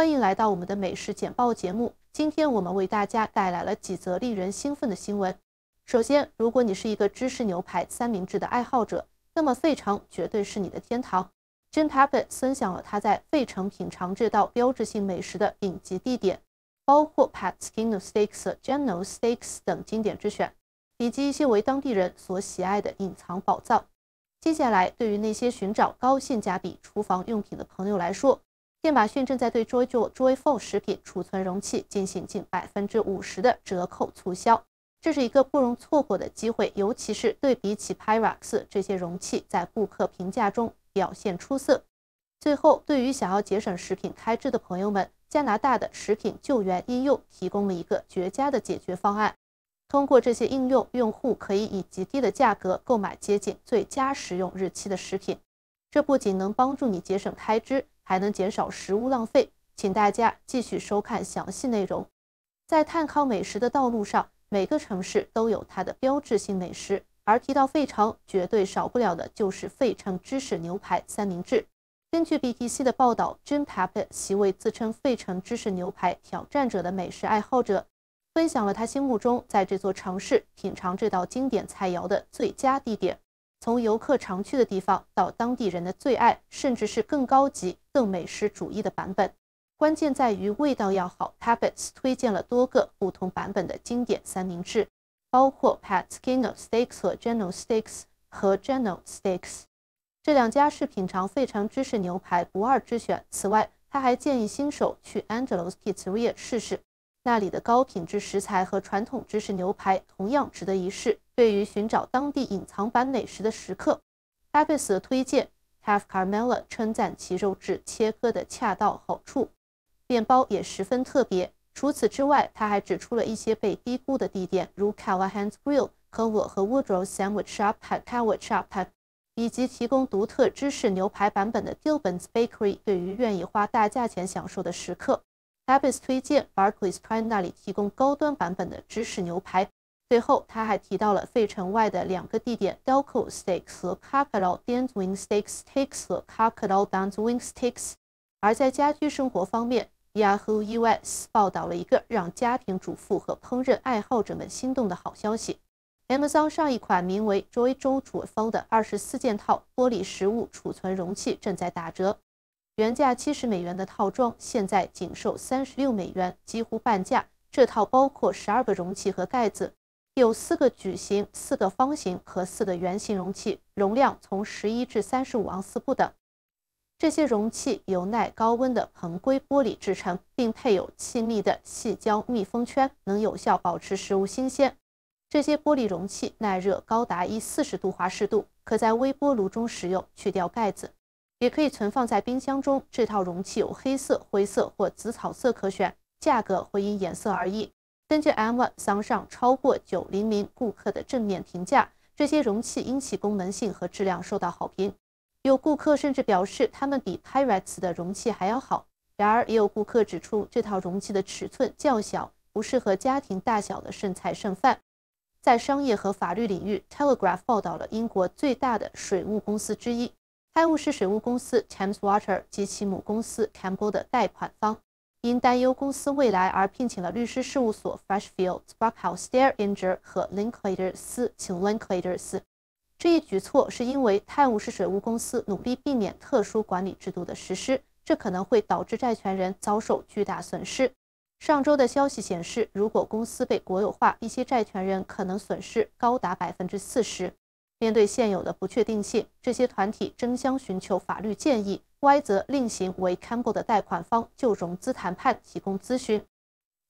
欢迎来到我们的美食简报节目。今天我们为大家带来了几则令人兴奋的新闻。首先，如果你是一个芝士牛排三明治的爱好者，那么费城绝对是你的天堂。Jen Papp 分享了他在费城品尝这道标志性美食的顶级地点，包括 Pat's k i n o s Steaks、g e n n s Steaks 等经典之选，以及一些为当地人所喜爱的隐藏宝藏。接下来，对于那些寻找高性价比厨房用品的朋友来说，亚马逊正在对 j o y Joyful 食品储存容器进行近百分之五十的折扣促销，这是一个不容错过的机会。尤其是对比起 Pyrex 这些容器，在顾客评价中表现出色。最后，对于想要节省食品开支的朋友们，加拿大的食品救援应用提供了一个绝佳的解决方案。通过这些应用，用户可以以极低的价格购买接近最佳食用日期的食品，这不仅能帮助你节省开支。还能减少食物浪费，请大家继续收看详细内容。在探康美食的道路上，每个城市都有它的标志性美食。而提到费城，绝对少不了的就是费城芝士牛排三明治。根据 BBC 的报道 j i n Papit 位自称费城芝士牛排挑战者的美食爱好者，分享了他心目中在这座城市品尝这道经典菜肴的最佳地点。从游客常去的地方到当地人的最爱，甚至是更高级、更美食主义的版本，关键在于味道要好。t a b b e t s 推荐了多个不同版本的经典三明治，包括 Pat's k i n o Steaks 和 General Steaks 和 General Steaks。这两家是品尝费城芝士牛排不二之选。此外，他还建议新手去 Angelo's 赤 i 夜试试。那里的高品质食材和传统芝士牛排同样值得一试。对于寻找当地隐藏版美食的食客，Abbeys 推荐。a v e f Carmela 称赞其肉质切割的恰到好处，面包也十分特别。除此之外，他还指出了一些被低估的地点，如 Cawahans Grill 和我和 Woodrow Sandwich Shop、s a n w a c h Shop，以及提供独特芝士牛排版本的 d l b r n s Bakery。对于愿意花大价钱享受的食客。b a b i s 推荐 b a r c l a y s p m n 那里提供高端版本的芝士牛排。最后，他还提到了费城外的两个地点 Delco Steaks 和 c a r c a r a l Dance Wings Steaks 和 c a r c a r a l Dance Wings t e a k s 而在家居生活方面，Yahoo US 报道了一个让家庭主妇和烹饪爱好者们心动的好消息：Amazon 上一款名为 “Joy 周佐方”的二十四件套玻璃食物储存容器正在打折。原价七十美元的套装现在仅售三十六美元，几乎半价。这套包括十二个容器和盖子，有四个矩形、四个方形和四个圆形容器，容量从十一至三十五盎司不等。这些容器由耐高温的硼硅玻璃制成，并配有气密的细胶密封圈，能有效保持食物新鲜。这些玻璃容器耐热高达一四十度华氏度，可在微波炉中使用。去掉盖子。也可以存放在冰箱中。这套容器有黑色、灰色或紫草色可选，价格会因颜色而异。根据 M1 商上超过900顾客的正面评价，这些容器因其功能性和质量受到好评。有顾客甚至表示，他们比 Pyrex 的容器还要好。然而，也有顾客指出，这套容器的尺寸较小，不适合家庭大小的剩菜剩饭。在商业和法律领域，《Telegraph》报道了英国最大的水务公司之一。泰晤士水务公司 Thames Water 及其母公司 Campbell 的贷款方，因担忧公司未来而聘请了律师事务所 Freshfields p a r k h o u s e Deringer 和 Linklaters 请 Linklaters。这一举措是因为泰晤士水务公司努力避免特殊管理制度的实施，这可能会导致债权人遭受巨大损失。上周的消息显示，如果公司被国有化，一些债权人可能损失高达百分之四十。面对现有的不确定性，这些团体争相寻求法律建议。歪则另行为 Campbell 的贷款方就融资谈判提供咨询。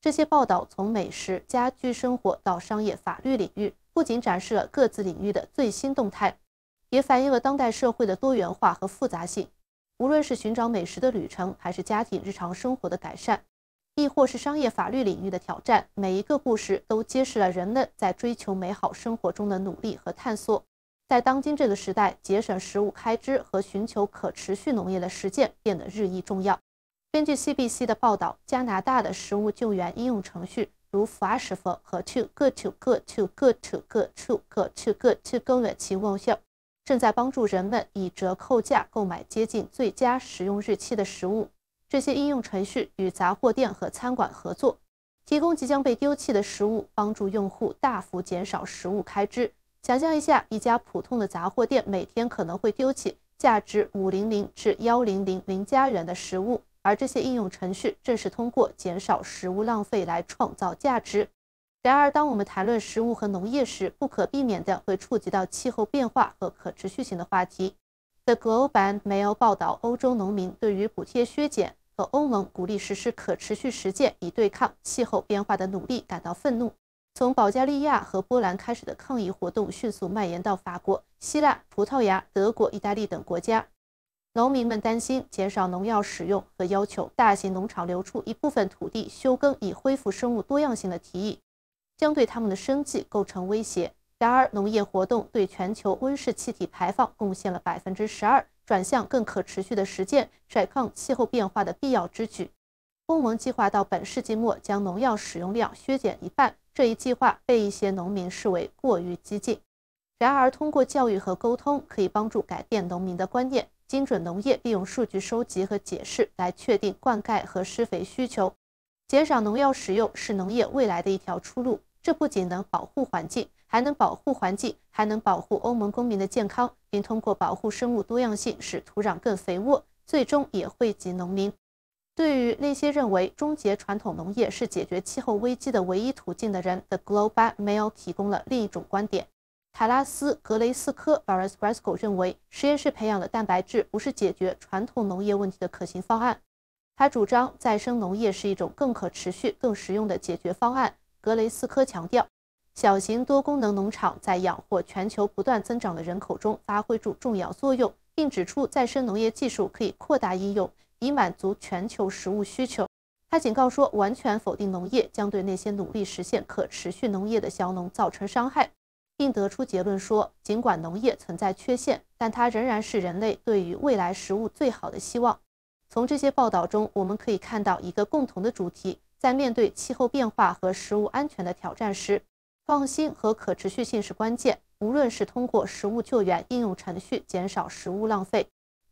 这些报道从美食、家居生活到商业法律领域，不仅展示了各自领域的最新动态，也反映了当代社会的多元化和复杂性。无论是寻找美食的旅程，还是家庭日常生活的改善，亦或是商业法律领域的挑战，每一个故事都揭示了人们在追求美好生活中的努力和探索。在当今这个时代，节省食物开支和寻求可持续农业的实践变得日益重要。根据 CBC 的报道，加拿大的食物救援应用程序，如 f o o d g f e d 和去各 To g o 处各处 o 去 o o 公园奇物校，正在帮助人们以折扣价购买接近最佳食用日期的食物。这些应用程序与杂货店和餐馆合作，提供即将被丢弃的食物，帮助用户大幅减少食物开支。想象一下，一家普通的杂货店每天可能会丢弃价值五零零至幺零零零加元的食物，而这些应用程序正是通过减少食物浪费来创造价值。然而，当我们谈论食物和农业时，不可避免地会触及到气候变化和可持续性的话题。The g l o b a n Mail 报道，欧洲农民对于补贴削减和欧盟鼓励实施可持续实践以对抗气候变化的努力感到愤怒。从保加利亚和波兰开始的抗议活动迅速蔓延到法国、希腊、葡萄牙、德国、意大利等国家。农民们担心减少农药使用和要求大型农场留出一部分土地休耕以恢复生物多样性的提议，将对他们的生计构成威胁。然而，农业活动对全球温室气体排放贡献了百分之十二，转向更可持续的实践甩抗气候变化的必要之举。欧盟计划到本世纪末将农药使用量削减一半。这一计划被一些农民视为过于激进。然而，通过教育和沟通，可以帮助改变农民的观念。精准农业利用数据收集和解释来确定灌溉和施肥需求，减少农药使用是农业未来的一条出路。这不仅能保护环境，还能保护环境，还能保护欧盟公民的健康，并通过保护生物多样性使土壤更肥沃，最终也惠及农民。对于那些认为终结传统农业是解决气候危机的唯一途径的人，《The Global Mail》提供了另一种观点。塔拉斯·格雷斯科 v a r a s Grasco） 认为，实验室培养的蛋白质不是解决传统农业问题的可行方案。他主张再生农业是一种更可持续、更实用的解决方案。格雷斯科强调，小型多功能农场在养活全球不断增长的人口中发挥着重要作用，并指出再生农业技术可以扩大应用。以满足全球食物需求。他警告说，完全否定农业将对那些努力实现可持续农业的小农造成伤害，并得出结论说，尽管农业存在缺陷，但它仍然是人类对于未来食物最好的希望。从这些报道中，我们可以看到一个共同的主题：在面对气候变化和食物安全的挑战时，创新和可持续性是关键。无论是通过食物救援应用程序减少食物浪费。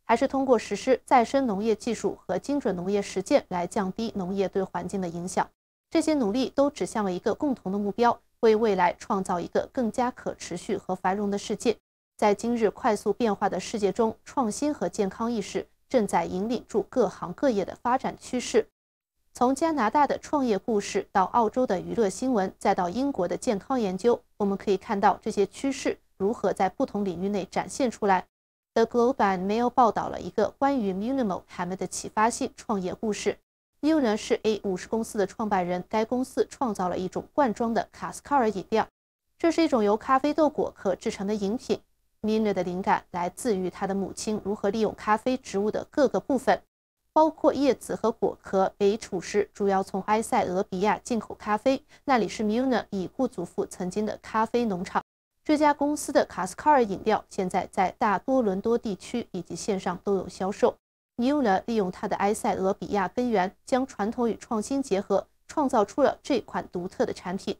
还是通过实施再生农业技术和精准农业实践来降低农业对环境的影响。这些努力都指向了一个共同的目标：为未来创造一个更加可持续和繁荣的世界。在今日快速变化的世界中，创新和健康意识正在引领住各行各业的发展趋势。从加拿大的创业故事到澳洲的娱乐新闻，再到英国的健康研究，我们可以看到这些趋势如何在不同领域内展现出来。The Globe and Mail 报道了一个关于 m u n i m o l a m 的启发性创业故事。m n 呢是 A 五十公司的创办人，该公司创造了一种罐装的卡斯卡尔饮料，这是一种由咖啡豆果壳制成的饮品。m u n a 的灵感来自于他的母亲如何利用咖啡植物的各个部分，包括叶子和果壳。A 五师主要从埃塞俄比亚进口咖啡，那里是 m u n a 已故祖父曾经的咖啡农场。这家公司的卡斯卡尔饮料现在在大多伦多地区以及线上都有销售。尼 l a 利用它的埃塞俄比亚根源，将传统与创新结合，创造出了这款独特的产品。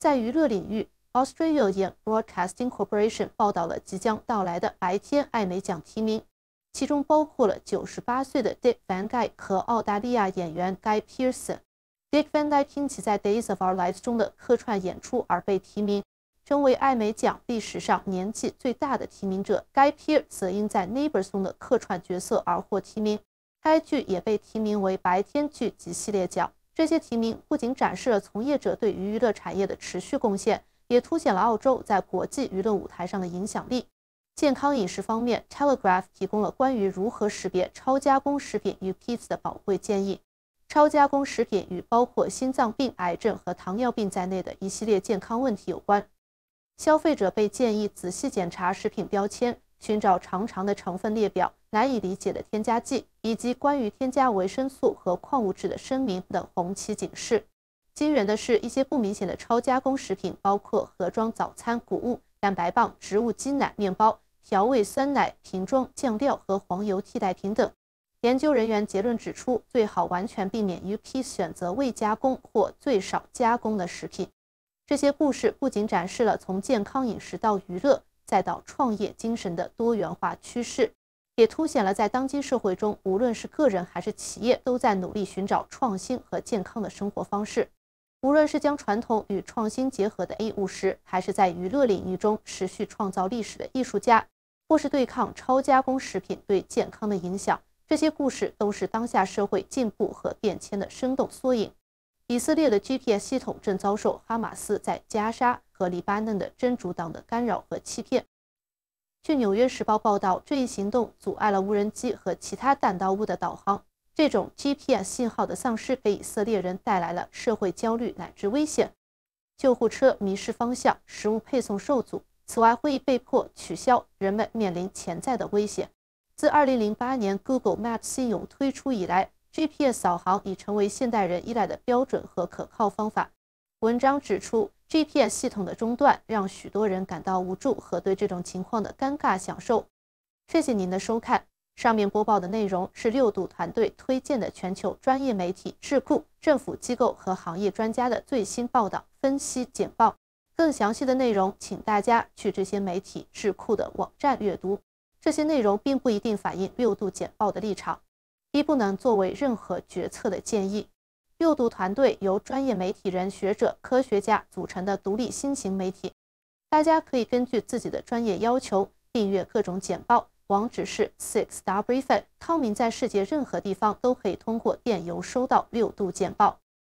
在娱乐领域，Australian Broadcasting Corporation 报道了即将到来的白天艾美奖提名，其中包括了九十八岁的 Dick Van Dyke 和澳大利亚演员 Guy Pearson。Dick Van Dyke 因其在《Days of Our Lives》中的客串演出而被提名。身为艾美奖历史上年纪最大的提名者，该片则因在《Neighbors》中的客串角色而获提名。该剧也被提名为白天剧集系列奖。这些提名不仅展示了从业者对于娱乐产业的持续贡献，也凸显了澳洲在国际娱乐舞台上的影响力。健康饮食方面，《Telegraph》提供了关于如何识别超加工食品与批次的宝贵建议。超加工食品与包括心脏病、癌症和糖尿病在内的一系列健康问题有关。消费者被建议仔细检查食品标签，寻找长长的成分列表、难以理解的添加剂，以及关于添加维生素和矿物质的声明等红旗警示。惊人的是一些不明显的超加工食品，包括盒装早餐、谷物、蛋白棒、植物基奶、面包、调味酸奶、瓶装酱料和黄油替代品等。研究人员结论指出，最好完全避免，尤其选择未加工或最少加工的食品。这些故事不仅展示了从健康饮食到娱乐再到创业精神的多元化趋势，也凸显了在当今社会中，无论是个人还是企业，都在努力寻找创新和健康的生活方式。无论是将传统与创新结合的 A 五十，还是在娱乐领域中持续创造历史的艺术家，或是对抗超加工食品对健康的影响，这些故事都是当下社会进步和变迁的生动缩影。以色列的 GPS 系统正遭受哈马斯在加沙和黎巴嫩的真主党的干扰和欺骗。据《纽约时报》报道，这一行动阻碍了无人机和其他弹道物的导航。这种 GPS 信号的丧失给以色列人带来了社会焦虑乃至危险：救护车迷失方向，食物配送受阻，此外会议被迫取消，人们面临潜在的危险。自2008年 Google Maps 系统推出以来，GPS 扫航已成为现代人依赖的标准和可靠方法。文章指出，GPS 系统的中断让许多人感到无助和对这种情况的尴尬享受。谢谢您的收看。上面播报的内容是六度团队推荐的全球专业媒体、智库、政府机构和行业专家的最新报道、分析简报。更详细的内容，请大家去这些媒体、智库的网站阅读。这些内容并不一定反映六度简报的立场。一不能作为任何决策的建议。六度团队由专业媒体人、学者、科学家组成的独立新型媒体，大家可以根据自己的专业要求订阅各种简报。网址是 s i x w f i n 汤明在世界任何地方都可以通过电邮收到六度简报。